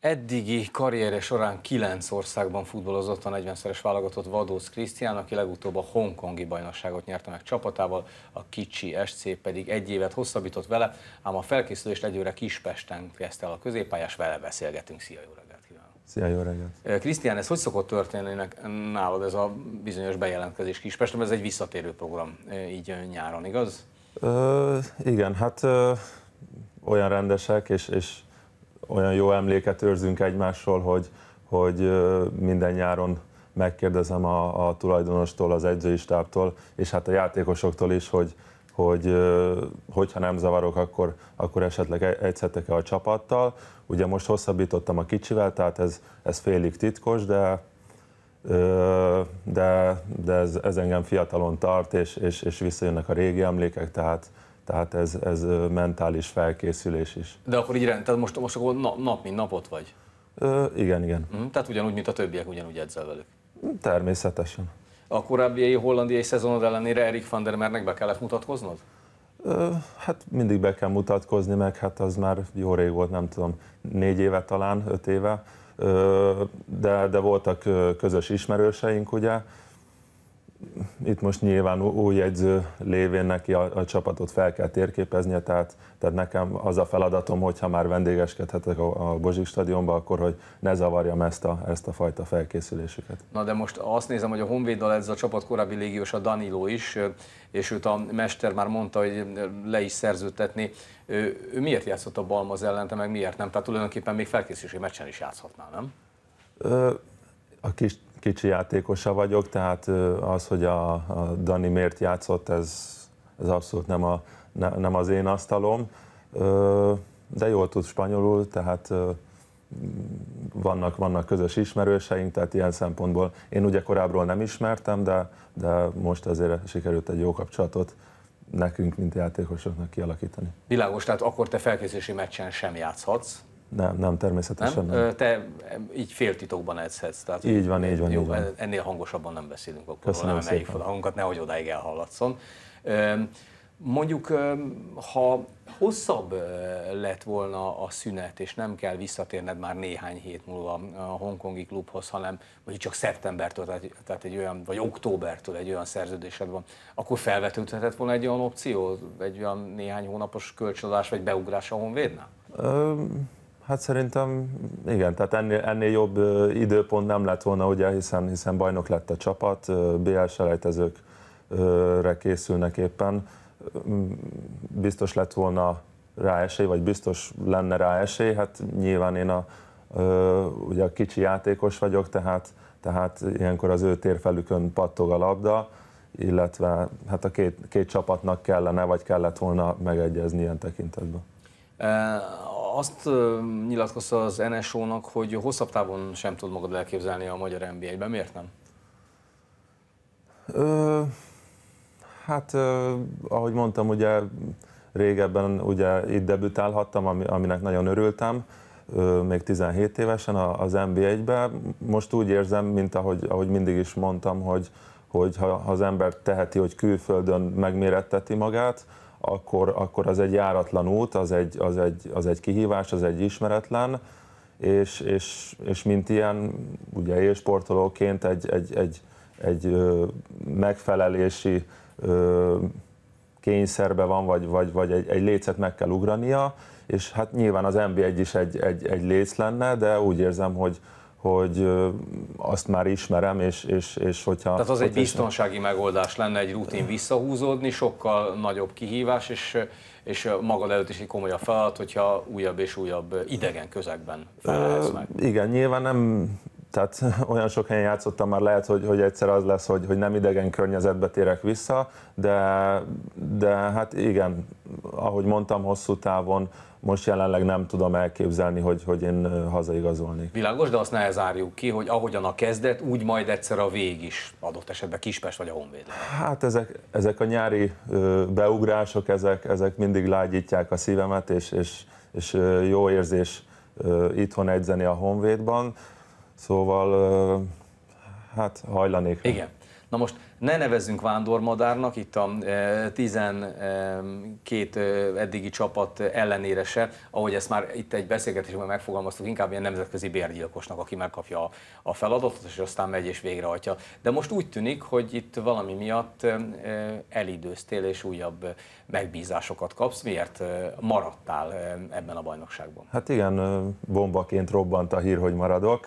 Eddigi karriere során kilenc országban futballozott a 40-szeres válogatott Vadóc Krisztián, aki legutóbb a hongkongi bajnokságot nyerte meg csapatával, a kicsi SC pedig egy évet hosszabbított vele, ám a felkészülést egyőre Kispesten kezdte el a középpályás, vele beszélgetünk. Szia, jó reggelt kívánok! Szia, jó reggelt! Krisztián, ez hogy szokott történni nálad ez a bizonyos bejelentkezés Kispesten? Ez egy visszatérő program így nyáron, igaz? Ö, igen, hát ö, olyan rendesek, és, és olyan jó emléket őrzünk egymásról, hogy, hogy minden nyáron megkérdezem a, a tulajdonostól, az edzői stábtól, és hát a játékosoktól is, hogy, hogy hogyha nem zavarok, akkor, akkor esetleg e-, egyszertek-e a csapattal. Ugye most hosszabbítottam a kicsivel, tehát ez, ez félig titkos, de de, de, de ez, ez engem fiatalon tart, és, és, és visszajönnek a régi emlékek, tehát tehát ez, ez mentális felkészülés is. De akkor így rend, tehát most, most akkor nap, nap mint napot vagy? Ö, igen, igen. Mm, tehát ugyanúgy, mint a többiek, ugyanúgy edzel velük? Természetesen. A korábbi hollandiai szezonod ellenére Erik van der Mernek be kellett mutatkoznod? Ö, hát mindig be kell mutatkozni, meg hát az már jó rég volt, nem tudom, négy éve talán, öt éve, Ö, de, de voltak közös ismerőseink, ugye, itt most nyilván új jegyző lévén neki a, a csapatot fel kell térképeznie, tehát, tehát nekem az a feladatom, hogyha már vendégeskedhetek a, a Bozsik stadionba, akkor hogy ne zavarjam ezt a, ezt a fajta felkészülésüket. Na de most azt nézem, hogy a Honvéddal ez a csapat korábbi légiós a Danilo is, és őt a mester már mondta, hogy le is szerződtetni. Ő, ő miért játszott a Balmaz ellen, meg miért nem? Tehát tulajdonképpen még felkészülési meccsen is játszhatná, nem? Ö, a kis kicsi játékosa vagyok, tehát az, hogy a, a Dani miért játszott, ez, ez abszolút nem, a, ne, nem az én asztalom. De jól tud spanyolul, tehát vannak, vannak közös ismerőseink, tehát ilyen szempontból én ugye korábbról nem ismertem, de, de most azért sikerült egy jó kapcsolatot nekünk, mint játékosoknak kialakítani. Világos, tehát akkor te felkészülési meccsen sem játszhatsz, nem, nem, természetesen nem. nem. Te így féltitokban edzhetsz. Tehát így van, így van. Jó, így van. Ennél hangosabban nem beszélünk akkor, Köszönöm nem emeljük fel a hangot, nehogy odáig elhallatszon. Mondjuk, ha hosszabb lett volna a szünet, és nem kell visszatérned már néhány hét múlva a hongkongi klubhoz, hanem mondjuk csak szeptembertől, tehát egy olyan, vagy októbertől egy olyan szerződésed van, akkor felvetődhetett volna egy olyan opció, egy olyan néhány hónapos kölcsönadás, vagy beugrás a Honvédnál? Um Hát szerintem igen, tehát ennél, ennél jobb időpont nem lett volna, ugye, hiszen, hiszen bajnok lett a csapat, BL selejtezőkre készülnek éppen. Biztos lett volna rá esély, vagy biztos lenne rá esély, hát nyilván én a, ugye a kicsi játékos vagyok, tehát, tehát ilyenkor az ő térfelükön pattog a labda, illetve hát a két, két csapatnak kellene, vagy kellett volna megegyezni ilyen tekintetben azt nyilatkozta az NSO-nak, hogy hosszabb távon sem tud magad elképzelni a magyar NBA-ben. Miért nem? Ö, hát, ö, ahogy mondtam, ugye régebben ugye itt debütálhattam, ami, aminek nagyon örültem, ö, még 17 évesen az nba 1 be Most úgy érzem, mint ahogy, ahogy mindig is mondtam, hogy, hogy ha, ha az ember teheti, hogy külföldön megméretteti magát, akkor, akkor az egy járatlan út, az egy, az egy, az egy kihívás, az egy ismeretlen, és, és, és mint ilyen, ugye élsportolóként egy, egy, egy, egy megfelelési kényszerbe van, vagy, vagy, vagy egy, egy lécet meg kell ugrania, és hát nyilván az mb 1 is egy, egy, egy léc lenne, de úgy érzem, hogy, hogy azt már ismerem, és, és, és hogyha... Tehát az egy biztonsági is... megoldás lenne egy rutin visszahúzódni, sokkal nagyobb kihívás, és, és magad előtt is egy komolyabb feladat, hogyha újabb és újabb idegen közegben felelsz meg. igen, nyilván nem tehát olyan sok helyen játszottam már, lehet, hogy, hogy egyszer az lesz, hogy, hogy nem idegen környezetbe térek vissza, de, de hát igen, ahogy mondtam, hosszú távon most jelenleg nem tudom elképzelni, hogy, hogy én hazaigazolnék. Világos, de azt ne zárjuk ki, hogy ahogyan a kezdet, úgy majd egyszer a vég is adott esetben Kispest vagy a Honvéd. Hát ezek, ezek a nyári beugrások, ezek, ezek mindig lágyítják a szívemet, és, és, és jó érzés itthon egyzeni a Honvédban, szóval hát hajlanék. Igen. Na most ne nevezzünk vándormadárnak, itt a 12 e, e, eddigi csapat ellenére se, ahogy ezt már itt egy beszélgetésben megfogalmaztuk, inkább ilyen nemzetközi bérgyilkosnak, aki megkapja a feladatot, és aztán megy és végrehajtja. De most úgy tűnik, hogy itt valami miatt e, elidőztél, és újabb megbízásokat kapsz. Miért maradtál ebben a bajnokságban? Hát igen, bombaként robbant a hír, hogy maradok.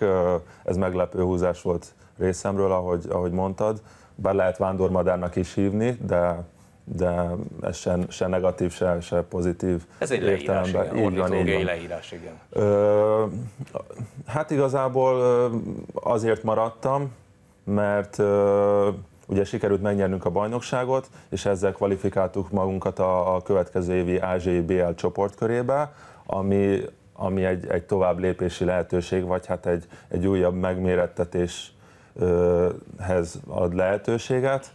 Ez meglepő húzás volt részemről, ahogy, ahogy mondtad bár lehet vándormadárnak is hívni, de de ez se, se negatív, se, se pozitív Ez egy leírás, igen. Így van, így van. leírás, igen. Ö, hát igazából azért maradtam, mert ö, ugye sikerült megnyernünk a bajnokságot, és ezzel kvalifikáltuk magunkat a, a következő évi Ázsiai BL csoportkörébe, ami, ami egy, egy tovább lépési lehetőség, vagy hát egy, egy újabb megmérettetés hez ad lehetőséget,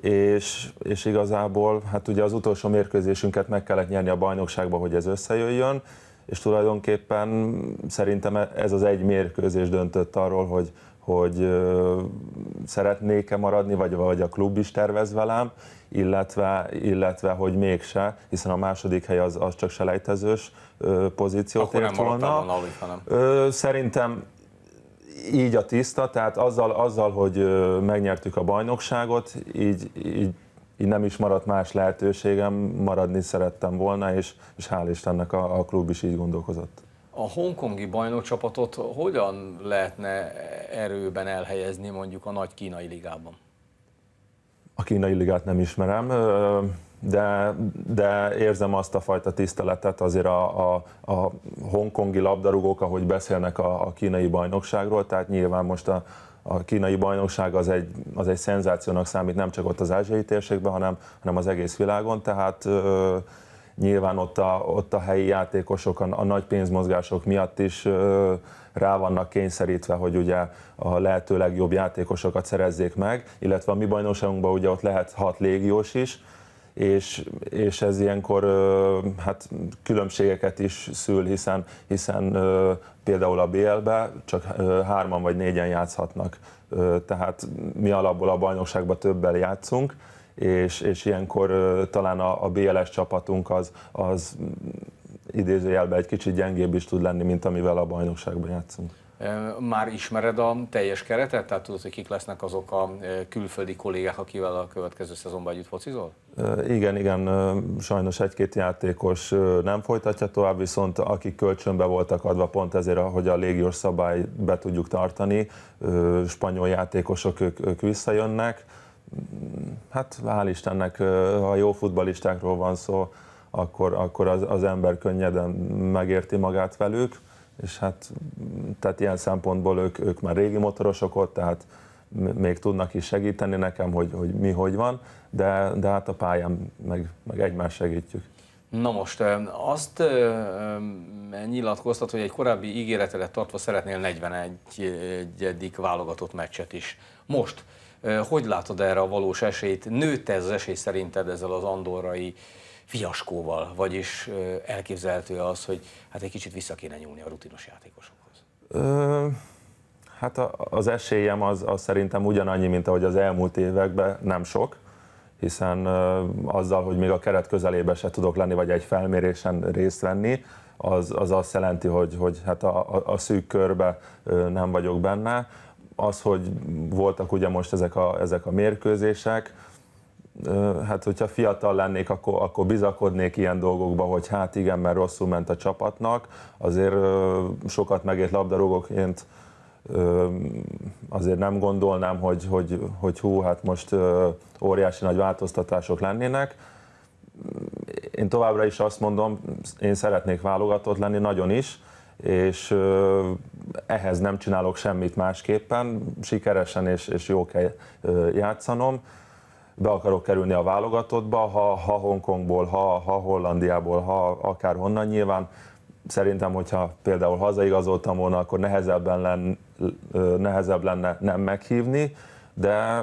és, és igazából hát ugye az utolsó mérkőzésünket meg kellett nyerni a bajnokságban, hogy ez összejöjjön, és tulajdonképpen szerintem ez az egy mérkőzés döntött arról, hogy, hogy szeretnék-e maradni, vagy, vagy a klub is tervez velem, illetve, illetve hogy mégse, hiszen a második hely az, az csak selejtezős pozíciót Akkor ért volna. volna ö, szerintem így a tiszta, tehát azzal, azzal hogy megnyertük a bajnokságot, így, így, így nem is maradt más lehetőségem, maradni szerettem volna, és, és hál' Istennek a, a klub is így gondolkozott. A hongkongi bajnokcsapatot hogyan lehetne erőben elhelyezni mondjuk a nagy kínai ligában? A kínai ligát nem ismerem, de, de érzem azt a fajta tiszteletet azért a, a, a hongkongi labdarúgók, ahogy beszélnek a, a kínai bajnokságról, tehát nyilván most a, a kínai bajnokság az egy, az egy szenzációnak számít nem csak ott az ázsiai térségben, hanem, hanem az egész világon, tehát ö, nyilván ott a, ott a helyi játékosok a, a nagy pénzmozgások miatt is ö, rá vannak kényszerítve, hogy ugye a lehető legjobb játékosokat szerezzék meg, illetve a mi bajnokságunkban ugye ott lehet hat légiós is, és, és ez ilyenkor hát különbségeket is szül, hiszen, hiszen például a BL-be csak hárman vagy négyen játszhatnak, tehát mi alapból a bajnokságban többel játszunk, és, és ilyenkor talán a, a BLS csapatunk az, az idézőjelben egy kicsit gyengébb is tud lenni, mint amivel a bajnokságban játszunk. Már ismered a teljes keretet? Tehát tudod, hogy kik lesznek azok a külföldi kollégák, akivel a következő szezonban együtt focizol? Igen, igen, sajnos egy-két játékos nem folytatja tovább, viszont akik kölcsönbe voltak adva pont ezért, hogy a légiós szabály be tudjuk tartani, spanyol játékosok, ők, ők visszajönnek, hát hál' Istennek, ha jó futbalistákról van szó, akkor, akkor az, az ember könnyeden megérti magát velük, és hát tehát ilyen szempontból ők, ők már régi motorosok ott, tehát még tudnak is segíteni nekem, hogy, hogy mi hogy van, de, de hát a pályán meg, meg egymás segítjük. Na most, azt nyilatkoztat, hogy egy korábbi ígéretedet tartva szeretnél 41 válogatott meccset is. Most, hogy látod erre a valós esélyt? Nőtt ez az esély szerinted ezzel az andorrai fiaskóval? Vagyis elképzelhető az, hogy hát egy kicsit vissza kéne nyúlni a rutinos játékosokhoz? Ö, hát a, az esélyem az, az szerintem ugyanannyi, mint ahogy az elmúlt években, nem sok hiszen azzal, hogy még a keret közelébe se tudok lenni, vagy egy felmérésen részt venni, az, az azt jelenti, hogy, hogy hát a, a, a szűk körbe nem vagyok benne az, hogy voltak ugye most ezek a, ezek a mérkőzések, hát hogyha fiatal lennék, akkor, akkor bizakodnék ilyen dolgokba, hogy hát igen, mert rosszul ment a csapatnak, azért sokat megért labdarúgóként azért nem gondolnám, hogy, hogy, hogy hú, hát most óriási nagy változtatások lennének. Én továbbra is azt mondom, én szeretnék válogatott lenni, nagyon is, és ehhez nem csinálok semmit másképpen, sikeresen és, és jó kell játszanom, be akarok kerülni a válogatottba, ha, ha Hongkongból, ha, ha Hollandiából, ha akár honnan nyilván, szerintem, hogyha például hazaigazoltam volna, akkor nehezebben lenne nehezebb lenne nem meghívni, de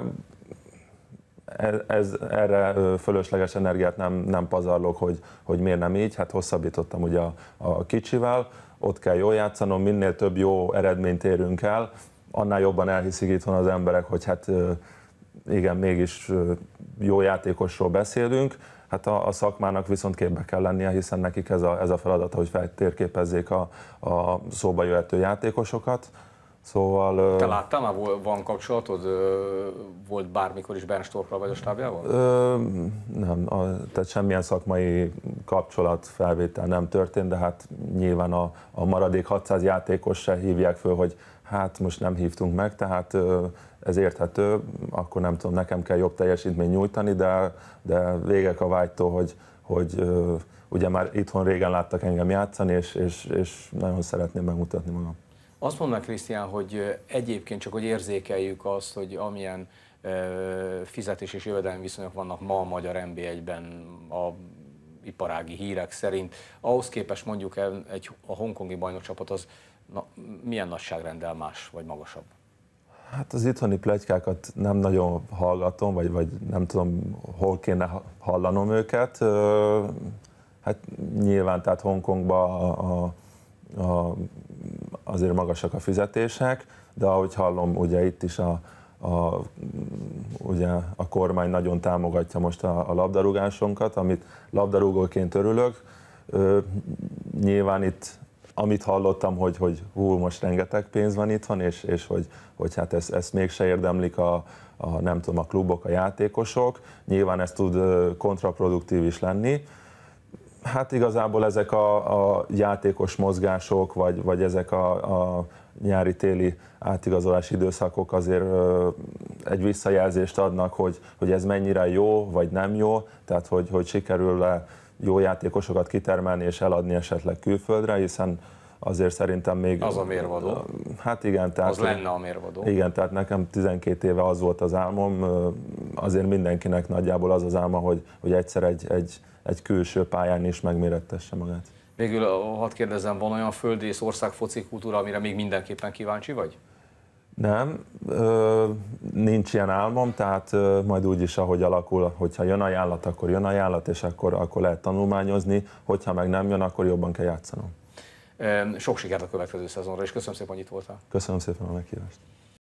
ez, ez, erre fölösleges energiát nem, nem pazarlok, hogy, hogy miért nem így, hát hosszabbítottam ugye a, a kicsivel, ott kell jól játszanom, minél több jó eredményt érünk el, annál jobban elhiszik itthon az emberek, hogy hát igen, mégis jó játékosról beszélünk, hát a, a szakmának viszont képbe kell lennie, hiszen nekik ez a, ez a feladata, hogy feltérképezzék a, a szóba jöhető játékosokat, Szóval... Te láttál már, van kapcsolatod? Volt bármikor is Bernstorffal vagy a stábjával? Ö, nem, a, tehát semmilyen szakmai kapcsolat felvétel nem történt, de hát nyilván a, a maradék 600 játékos se hívják föl, hogy hát most nem hívtunk meg, tehát ez érthető, akkor nem tudom, nekem kell jobb teljesítményt nyújtani, de, de végek a vágytól, hogy, hogy ugye már itthon régen láttak engem játszani, és, és, és nagyon szeretném megmutatni magam. Azt mondd Krisztián, hogy egyébként csak hogy érzékeljük azt, hogy amilyen fizetés és jövedelmi viszonyok vannak ma a magyar mb 1 ben a iparági hírek szerint. Ahhoz képest mondjuk egy, a hongkongi bajnokcsapat az na, milyen nagyságrendel más vagy magasabb? Hát az itthoni plegykákat nem nagyon hallgatom, vagy, vagy nem tudom, hol kéne hallanom őket. Hát nyilván, tehát Hongkongban a, a, a azért magasak a fizetések, de ahogy hallom, ugye itt is a, a, ugye a kormány nagyon támogatja most a, a labdarúgásunkat, amit labdarúgóként örülök. Ö, nyilván itt, amit hallottam, hogy, hogy hú, most rengeteg pénz van itthon, és, és hogy, hogy hát ezt, ezt mégse érdemlik a, a, nem tudom, a klubok, a játékosok. Nyilván ez tud kontraproduktív is lenni, Hát igazából ezek a, a játékos mozgások, vagy, vagy ezek a, a nyári-téli átigazolási időszakok azért ö, egy visszajelzést adnak, hogy, hogy ez mennyire jó, vagy nem jó, tehát hogy, hogy sikerül le jó játékosokat kitermelni és eladni esetleg külföldre, hiszen azért szerintem még... Az a mérvadó. Hát igen, tehát... Az lenne a mérvadó. Igen, tehát nekem 12 éve az volt az álmom, azért mindenkinek nagyjából az az álma, hogy, hogy egyszer egy, egy egy külső pályán is megmérettesse magát. Végül, hadd kérdezem, van olyan földész ország foci kultúra, amire még mindenképpen kíváncsi vagy? Nem, nincs ilyen álmom, tehát majd úgy is, ahogy alakul, hogyha jön ajánlat, akkor jön ajánlat, és akkor, akkor lehet tanulmányozni, hogyha meg nem jön, akkor jobban kell játszanom. Sok sikert a következő szezonra, és köszönöm szépen, hogy itt voltál. Köszönöm szépen a meghívást.